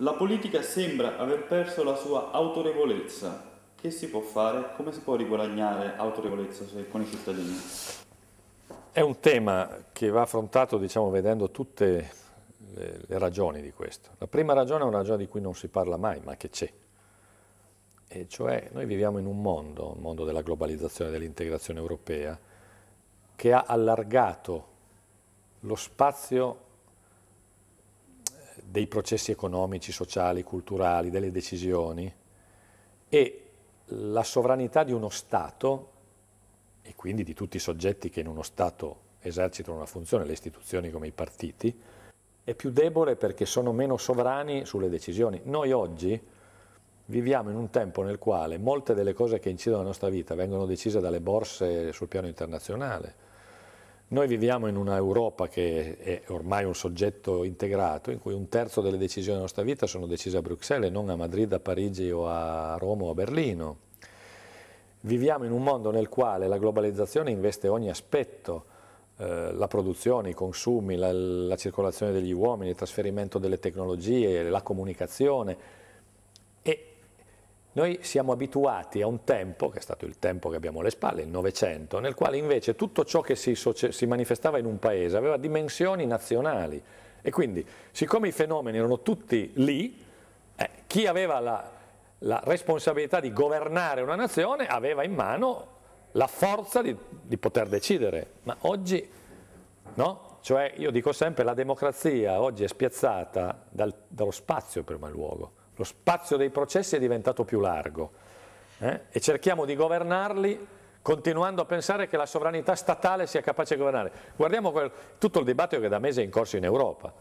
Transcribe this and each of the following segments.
La politica sembra aver perso la sua autorevolezza. Che si può fare? Come si può riguadagnare autorevolezza con i cittadini? È un tema che va affrontato diciamo, vedendo tutte le, le ragioni di questo. La prima ragione è una ragione di cui non si parla mai, ma che c'è. E cioè noi viviamo in un mondo, un mondo della globalizzazione, dell'integrazione europea, che ha allargato lo spazio dei processi economici, sociali, culturali, delle decisioni e la sovranità di uno Stato e quindi di tutti i soggetti che in uno Stato esercitano una funzione, le istituzioni come i partiti, è più debole perché sono meno sovrani sulle decisioni. Noi oggi viviamo in un tempo nel quale molte delle cose che incidono nella nostra vita vengono decise dalle borse sul piano internazionale, noi viviamo in un'Europa che è ormai un soggetto integrato, in cui un terzo delle decisioni della nostra vita sono decise a Bruxelles, e non a Madrid, a Parigi o a Roma o a Berlino. Viviamo in un mondo nel quale la globalizzazione investe ogni aspetto, eh, la produzione, i consumi, la, la circolazione degli uomini, il trasferimento delle tecnologie, la comunicazione, noi siamo abituati a un tempo, che è stato il tempo che abbiamo alle spalle, il Novecento, nel quale invece tutto ciò che si, si manifestava in un paese aveva dimensioni nazionali e quindi siccome i fenomeni erano tutti lì, eh, chi aveva la, la responsabilità di governare una nazione aveva in mano la forza di, di poter decidere, ma oggi no? Cioè io dico sempre la democrazia oggi è spiazzata dal, dallo spazio in primo luogo, lo spazio dei processi è diventato più largo eh? e cerchiamo di governarli continuando a pensare che la sovranità statale sia capace di governare. Guardiamo quel, tutto il dibattito che da mesi è in corso in Europa.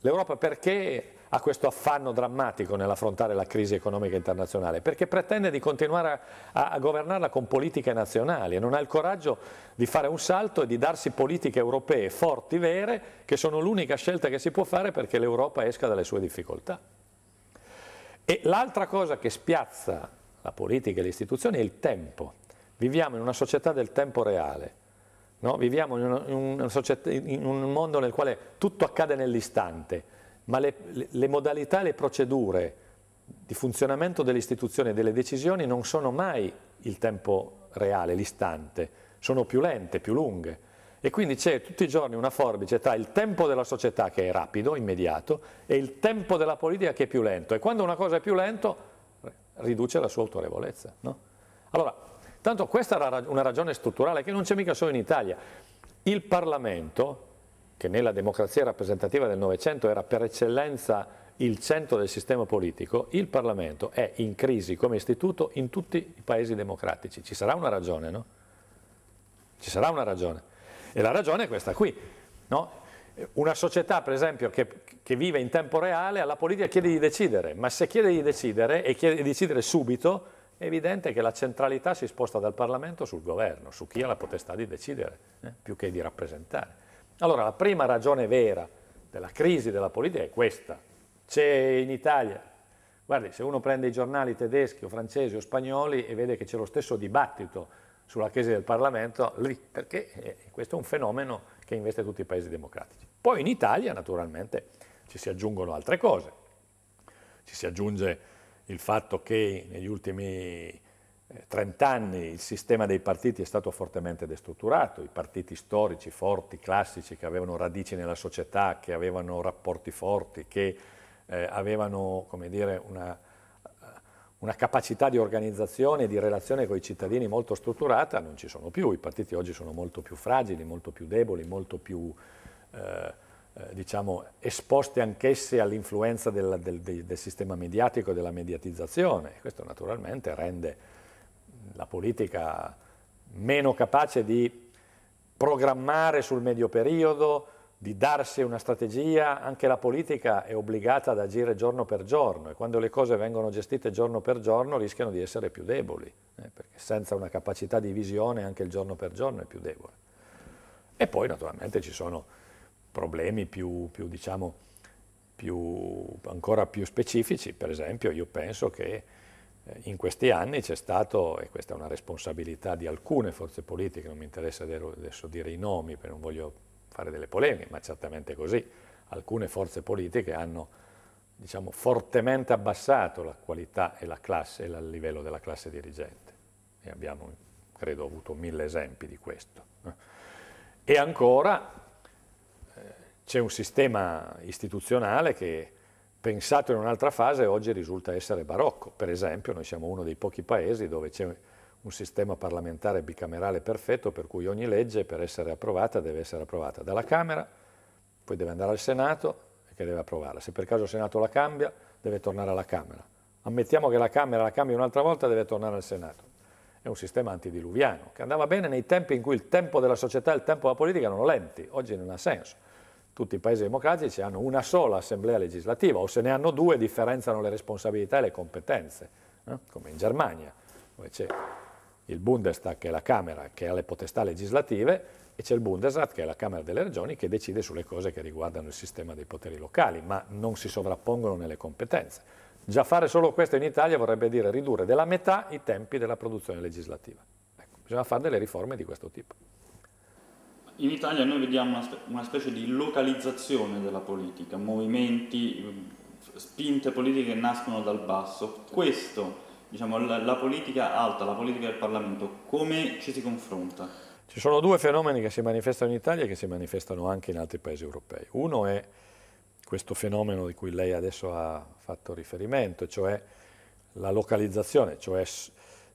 L'Europa perché ha questo affanno drammatico nell'affrontare la crisi economica internazionale? Perché pretende di continuare a, a governarla con politiche nazionali e non ha il coraggio di fare un salto e di darsi politiche europee forti, vere, che sono l'unica scelta che si può fare perché l'Europa esca dalle sue difficoltà. E l'altra cosa che spiazza la politica e le istituzioni è il tempo. Viviamo in una società del tempo reale, no? viviamo in, una, in, una società, in, un mondo nel quale tutto accade nell'istante, ma le, le modalità e le procedure di funzionamento delle istituzioni e delle decisioni non sono mai il tempo reale, l'istante, sono più lente, più lunghe. E quindi c'è tutti i giorni una forbice tra il tempo della società che è rapido, immediato, e il tempo della politica che è più lento. E quando una cosa è più lento, riduce la sua autorevolezza. No? Allora, tanto questa era una ragione strutturale che non c'è mica solo in Italia. Il Parlamento, che nella democrazia rappresentativa del Novecento era per eccellenza il centro del sistema politico, il Parlamento è in crisi come istituto in tutti i paesi democratici. Ci sarà una ragione, no? Ci sarà una ragione. E la ragione è questa qui. No? Una società, per esempio, che, che, vive in tempo reale, alla politica chiede di decidere, ma se chiede di decidere e chiede di decidere subito, è evidente che la centralità si sposta dal Parlamento sul governo, su chi ha la potestà di decidere, eh? più che di rappresentare. Allora, la prima ragione vera della crisi della politica è questa. C'è in Italia, guardi, se uno prende i giornali tedeschi o francesi o spagnoli e vede che c'è lo stesso dibattito sulla crisi del Parlamento lì, perché eh, questo è un fenomeno che investe tutti i paesi democratici. Poi in Italia naturalmente ci si aggiungono altre cose, ci si aggiunge il fatto che negli ultimi 30 eh, anni il sistema dei partiti è stato fortemente destrutturato, i partiti storici, forti, classici, che avevano radici nella società, che avevano rapporti forti, che eh, avevano dire, una una capacità di organizzazione e di relazione con i cittadini molto strutturata non ci sono più, i partiti oggi sono molto più fragili, molto più deboli, molto più eh, eh diciamo, esposte anch'esse all'influenza del, del, del, sistema mediatico e della mediatizzazione. Questo naturalmente rende la politica meno capace di programmare sul medio periodo, di darsi una strategia, anche la politica è obbligata ad agire giorno per giorno e quando le cose vengono gestite giorno per giorno rischiano di essere più deboli, eh, perché senza una capacità di visione anche il giorno per giorno è più debole. E poi naturalmente ci sono problemi più, più, diciamo, più ancora più specifici, per esempio io penso che eh, in questi anni c'è stato, e questa è una responsabilità di alcune forze politiche, non mi interessa adesso dire i nomi, perché non voglio fare delle polemiche, ma certamente così. Alcune forze politiche hanno diciamo, fortemente abbassato la qualità e, la classe, e il livello della classe dirigente. E abbiamo, credo, avuto mille esempi di questo. E ancora eh, c'è un sistema istituzionale che, pensato in un'altra fase, oggi risulta essere barocco. Per esempio, noi siamo uno dei pochi paesi dove c'è un sistema parlamentare bicamerale perfetto per cui ogni legge per essere approvata deve essere approvata dalla Camera, poi deve andare al Senato che deve approvarla. Se per caso il Senato la cambia, deve tornare alla Camera. Ammettiamo che la Camera la cambia un'altra volta, deve tornare al Senato. È un sistema antidiluviano che andava bene nei tempi in cui il tempo della società e il tempo della politica erano lenti, oggi non ha senso. Tutti i paesi democratici hanno una sola assemblea legislativa o se ne hanno due differenziano le responsabilità e le competenze, eh? come in Germania, dove c'è il Bundestag, che è la Camera, che ha le potestà legislative, e c'è il Bundesrat, che è la Camera delle Regioni, che decide sulle cose che riguardano il sistema dei poteri locali, ma non si sovrappongono nelle competenze. Già fare solo questo in Italia vorrebbe dire ridurre della metà i tempi della produzione legislativa. Ecco, bisogna fare delle riforme di questo tipo. In Italia noi vediamo una, specie di localizzazione della politica, movimenti, spinte politiche che nascono dal basso. Questo diciamo, la, la politica alta, la politica del Parlamento, come ci si confronta? Ci sono due fenomeni che si manifestano in Italia e che si manifestano anche in altri paesi europei. Uno è questo fenomeno di cui lei adesso ha fatto riferimento, cioè la localizzazione, cioè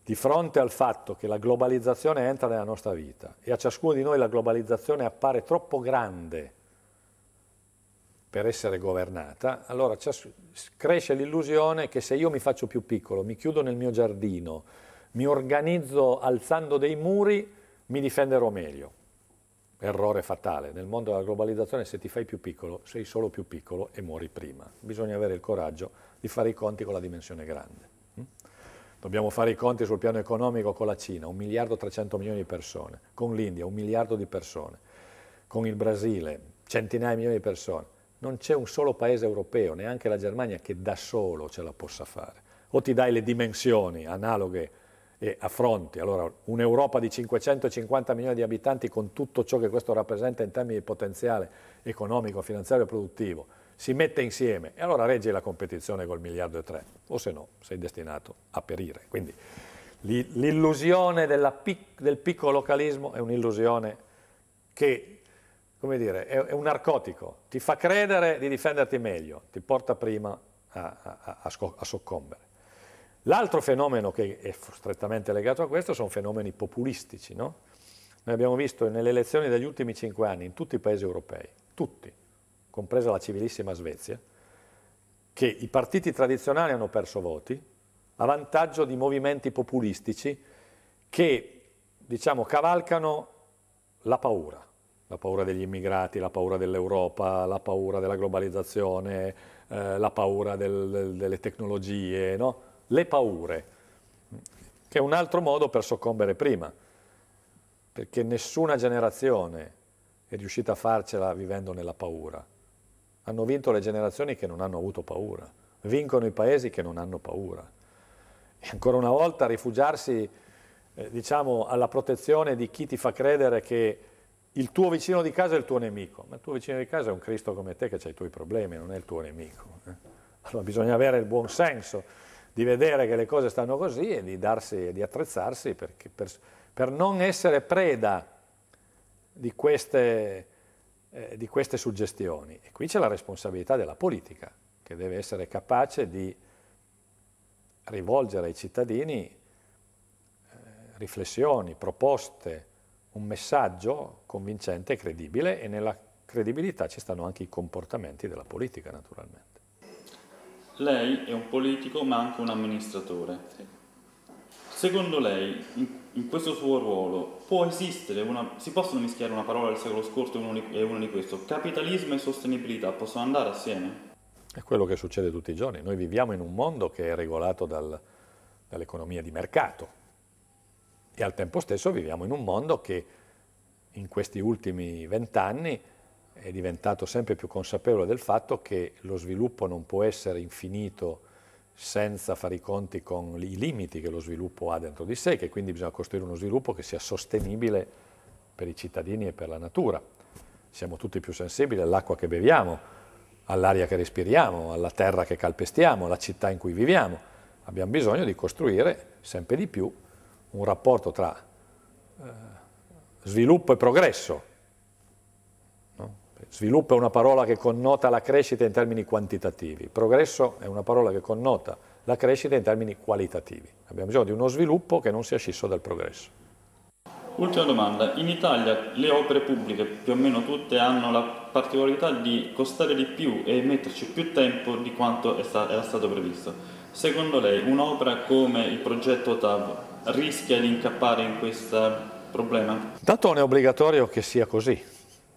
di fronte al fatto che la globalizzazione entra nella nostra vita e a ciascuno di noi la globalizzazione appare troppo grande per essere governata, allora cresce l'illusione che se io mi faccio più piccolo, mi chiudo nel mio giardino, mi organizzo alzando dei muri, mi difenderò meglio. Errore fatale. Nel mondo della globalizzazione se ti fai più piccolo, sei solo più piccolo e muori prima. Bisogna avere il coraggio di fare i conti con la dimensione grande. Hm? Dobbiamo fare i conti sul piano economico con la Cina, 1 miliardo e 300 milioni di persone, con l'India, 1 miliardo di persone, con il Brasile, centinaia di milioni di persone non c'è un solo paese europeo, neanche la Germania, che da solo ce la possa fare. O ti dai le dimensioni analoghe e affronti, allora un'Europa di 550 milioni di abitanti con tutto ciò che questo rappresenta in termini di potenziale economico, finanziario e produttivo, si mette insieme e allora reggi la competizione col miliardo e tre, o se no sei destinato a perire. Quindi l'illusione pic del piccolo localismo è un'illusione che come dire, è, è, un narcotico, ti fa credere di difenderti meglio, ti porta prima a, a, a, a soccombere. L'altro fenomeno che è strettamente legato a questo sono fenomeni populistici. No? Noi abbiamo visto nelle elezioni degli ultimi cinque anni in tutti i paesi europei, tutti, compresa la civilissima Svezia, che i partiti tradizionali hanno perso voti a vantaggio di movimenti populistici che diciamo, cavalcano la paura la paura degli immigrati, la paura dell'Europa, la paura della globalizzazione, eh, la paura del, del, delle tecnologie, no? le paure, che è un altro modo per soccombere prima, perché nessuna generazione è riuscita a farcela vivendo nella paura. Hanno vinto le generazioni che non hanno avuto paura, vincono i paesi che non hanno paura. E ancora una volta rifugiarsi eh, diciamo, alla protezione di chi ti fa credere che il tuo vicino di casa è il tuo nemico, ma il tuo vicino di casa è un Cristo come te che ha i tuoi problemi, non è il tuo nemico. Eh. Allora bisogna avere il buon senso di vedere che le cose stanno così e di, darsi, di attrezzarsi per, per, per, non essere preda di queste, eh, di queste suggestioni. E qui c'è la responsabilità della politica, che deve essere capace di rivolgere ai cittadini eh, riflessioni, proposte, un messaggio convincente e credibile e nella credibilità ci stanno anche i comportamenti della politica naturalmente. Lei è un politico ma anche un amministratore. Secondo lei, in, in, questo suo ruolo, può esistere una, si possono mischiare una parola del secolo scorso e una di, di questo? Capitalismo e sostenibilità possono andare assieme? È quello che succede tutti i giorni. Noi viviamo in un mondo che è regolato dal, dall'economia di mercato, e al tempo stesso viviamo in un mondo che in questi ultimi vent'anni è diventato sempre più consapevole del fatto che lo sviluppo non può essere infinito senza fare i conti con i limiti che lo sviluppo ha dentro di sé, che quindi bisogna costruire uno sviluppo che sia sostenibile per i cittadini e per la natura. Siamo tutti più sensibili all'acqua che beviamo, all'aria che respiriamo, alla terra che calpestiamo, alla città in cui viviamo. Abbiamo bisogno di costruire sempre di più un rapporto tra eh, sviluppo e progresso. No? Sviluppo è una parola che connota la crescita in termini quantitativi, progresso è una parola che connota la crescita in termini qualitativi. Abbiamo bisogno di uno sviluppo che non sia scisso dal progresso. Ultima domanda, in Italia le opere pubbliche più o meno tutte hanno la particolarità di costare di più e metterci più tempo di quanto era stato previsto. Secondo lei un'opera come il progetto TAV rischia di incappare in questo problema? Tanto non è obbligatorio che sia così.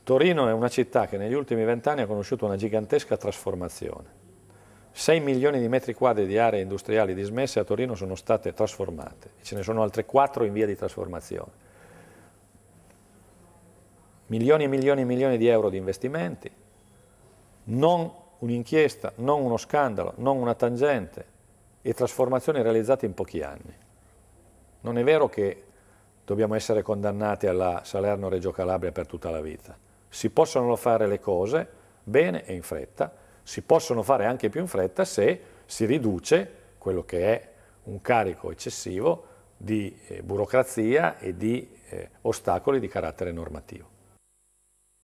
Torino è una città che negli ultimi vent'anni ha conosciuto una gigantesca trasformazione. 6 milioni di metri quadri di aree industriali dismesse a Torino sono state trasformate e ce ne sono altre 4 in via di trasformazione. Milioni e milioni e milioni di euro di investimenti, non un'inchiesta, non uno scandalo, non una tangente e trasformazioni realizzate in pochi anni. Non è vero che dobbiamo essere condannati alla Salerno-Reggio Calabria per tutta la vita. Si possono fare le cose bene e in fretta, si possono fare anche più in fretta se si riduce quello che è un carico eccessivo di eh, burocrazia e di eh, ostacoli di carattere normativo.